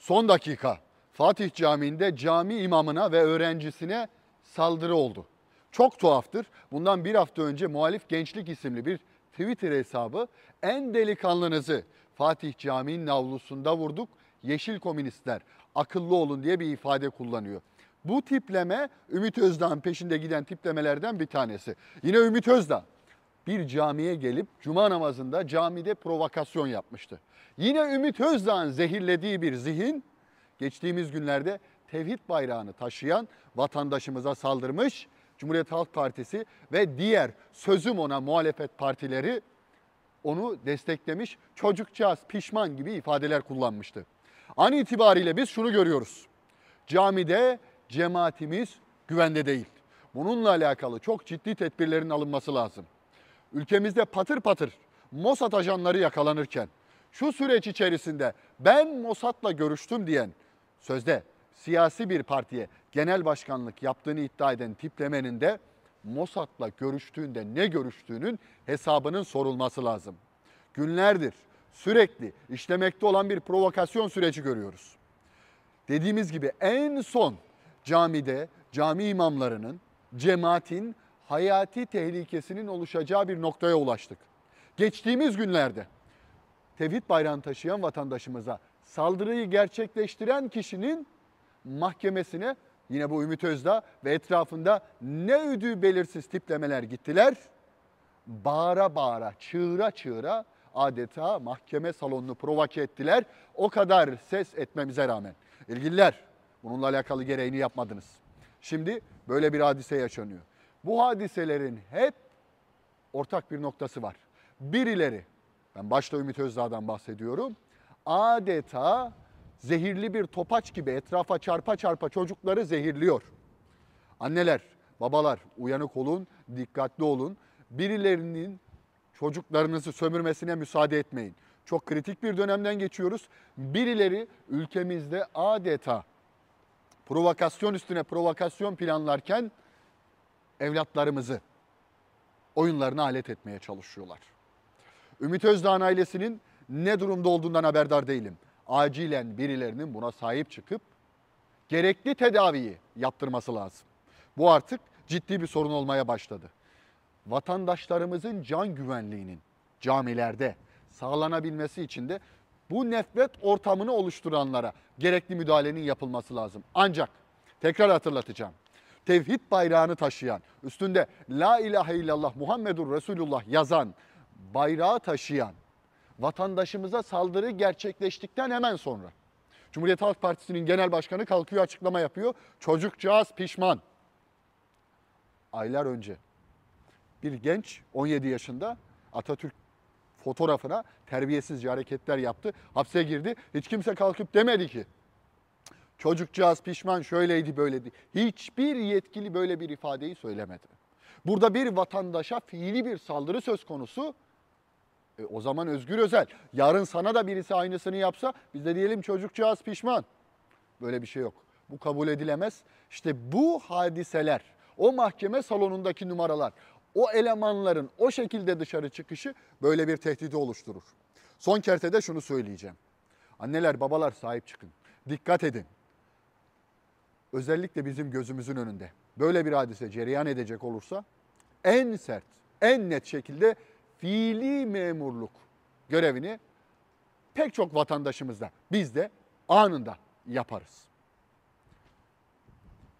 Son dakika Fatih Camii'nde cami imamına ve öğrencisine saldırı oldu. Çok tuhaftır. Bundan bir hafta önce Muhalif Gençlik isimli bir Twitter hesabı en delikanlınızı Fatih Camii'nin avlusunda vurduk. Yeşil komünistler akıllı olun diye bir ifade kullanıyor. Bu tipleme Ümit Özdağ'ın peşinde giden tiplemelerden bir tanesi. Yine Ümit Özdağ bir camiye gelip cuma namazında camide provokasyon yapmıştı. Yine Ümit Özdağ'ın zehirlediği bir zihin geçtiğimiz günlerde tevhid bayrağını taşıyan vatandaşımıza saldırmış. Cumhuriyet Halk Partisi ve diğer sözüm ona muhalefet partileri onu desteklemiş. Çocukcağız pişman gibi ifadeler kullanmıştı. An itibariyle biz şunu görüyoruz. Camide cemaatimiz güvende değil. Bununla alakalı çok ciddi tedbirlerin alınması lazım ülkemizde patır patır Mossad ajanları yakalanırken şu süreç içerisinde ben Mossad'la görüştüm diyen sözde siyasi bir partiye genel başkanlık yaptığını iddia eden tiplemenin de Mossad'la görüştüğünde ne görüştüğünün hesabının sorulması lazım. Günlerdir sürekli işlemekte olan bir provokasyon süreci görüyoruz. Dediğimiz gibi en son camide cami imamlarının, cemaatin hayati tehlikesinin oluşacağı bir noktaya ulaştık. Geçtiğimiz günlerde tevhid bayrağını taşıyan vatandaşımıza saldırıyı gerçekleştiren kişinin mahkemesine yine bu Ümit Özdağ ve etrafında ne ödüğü belirsiz tiplemeler gittiler. Bağıra bağıra, çığıra çığıra adeta mahkeme salonunu provoke ettiler. O kadar ses etmemize rağmen. İlgililer bununla alakalı gereğini yapmadınız. Şimdi böyle bir hadise yaşanıyor. Bu hadiselerin hep ortak bir noktası var. Birileri, ben başta Ümit Özdağ'dan bahsediyorum, adeta zehirli bir topaç gibi etrafa çarpa çarpa çocukları zehirliyor. Anneler, babalar uyanık olun, dikkatli olun. Birilerinin çocuklarınızı sömürmesine müsaade etmeyin. Çok kritik bir dönemden geçiyoruz. Birileri ülkemizde adeta provokasyon üstüne provokasyon planlarken evlatlarımızı oyunlarına alet etmeye çalışıyorlar. Ümit Özdağ'ın ailesinin ne durumda olduğundan haberdar değilim. Acilen birilerinin buna sahip çıkıp gerekli tedaviyi yaptırması lazım. Bu artık ciddi bir sorun olmaya başladı. Vatandaşlarımızın can güvenliğinin camilerde sağlanabilmesi için de bu nefret ortamını oluşturanlara gerekli müdahalenin yapılması lazım. Ancak tekrar hatırlatacağım tevhid bayrağını taşıyan, üstünde La ilahe illallah Muhammedur Resulullah yazan, bayrağı taşıyan vatandaşımıza saldırı gerçekleştikten hemen sonra Cumhuriyet Halk Partisi'nin genel başkanı kalkıyor açıklama yapıyor. Çocukcağız pişman. Aylar önce bir genç 17 yaşında Atatürk fotoğrafına terbiyesizce hareketler yaptı. Hapse girdi. Hiç kimse kalkıp demedi ki Çocukcağız pişman şöyleydi böyleydi. Hiçbir yetkili böyle bir ifadeyi söylemedi. Burada bir vatandaşa fiili bir saldırı söz konusu. E, o zaman Özgür Özel yarın sana da birisi aynısını yapsa biz de diyelim çocukcağız pişman. Böyle bir şey yok. Bu kabul edilemez. İşte bu hadiseler, o mahkeme salonundaki numaralar, o elemanların o şekilde dışarı çıkışı böyle bir tehdidi oluşturur. Son kertede şunu söyleyeceğim. Anneler, babalar sahip çıkın. Dikkat edin özellikle bizim gözümüzün önünde böyle bir hadise cereyan edecek olursa en sert, en net şekilde fiili memurluk görevini pek çok vatandaşımızda biz de anında yaparız.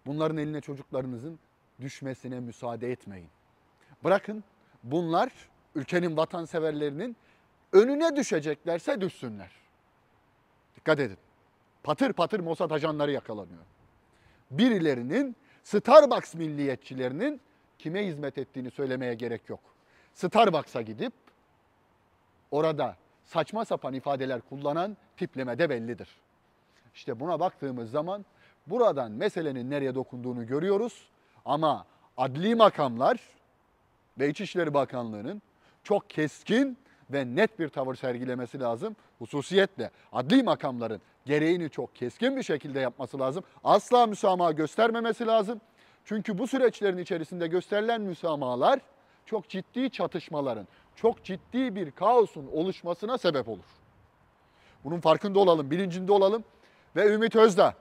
Bunların eline çocuklarınızın düşmesine müsaade etmeyin. Bırakın bunlar ülkenin vatanseverlerinin önüne düşeceklerse düşsünler. Dikkat edin. Patır patır Mossad ajanları yakalanıyor birilerinin Starbucks milliyetçilerinin kime hizmet ettiğini söylemeye gerek yok. Starbucks'a gidip orada saçma sapan ifadeler kullanan tipleme de bellidir. İşte buna baktığımız zaman buradan meselenin nereye dokunduğunu görüyoruz. Ama adli makamlar ve İçişleri Bakanlığı'nın çok keskin ve net bir tavır sergilemesi lazım. Hususiyetle adli makamların gereğini çok keskin bir şekilde yapması lazım. Asla müsamaha göstermemesi lazım. Çünkü bu süreçlerin içerisinde gösterilen müsamahalar çok ciddi çatışmaların, çok ciddi bir kaosun oluşmasına sebep olur. Bunun farkında olalım, bilincinde olalım ve Ümit Özdağ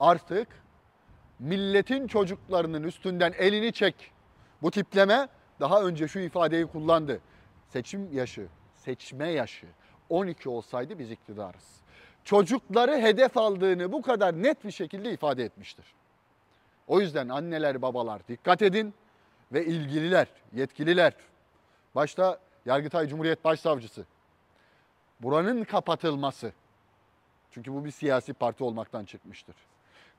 artık milletin çocuklarının üstünden elini çek. Bu tipleme daha önce şu ifadeyi kullandı. Seçim yaşı, seçme yaşı 12 olsaydı biz iktidarız. Çocukları hedef aldığını bu kadar net bir şekilde ifade etmiştir. O yüzden anneler, babalar dikkat edin ve ilgililer, yetkililer, başta Yargıtay Cumhuriyet Başsavcısı, buranın kapatılması, çünkü bu bir siyasi parti olmaktan çıkmıştır.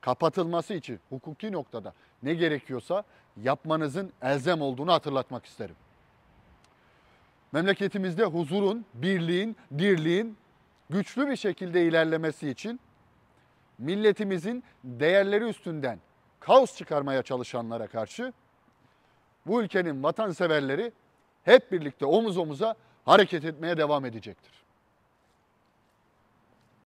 Kapatılması için hukuki noktada ne gerekiyorsa yapmanızın elzem olduğunu hatırlatmak isterim. Memleketimizde huzurun, birliğin, dirliğin güçlü bir şekilde ilerlemesi için milletimizin değerleri üstünden kaos çıkarmaya çalışanlara karşı bu ülkenin vatanseverleri hep birlikte omuz omuza hareket etmeye devam edecektir.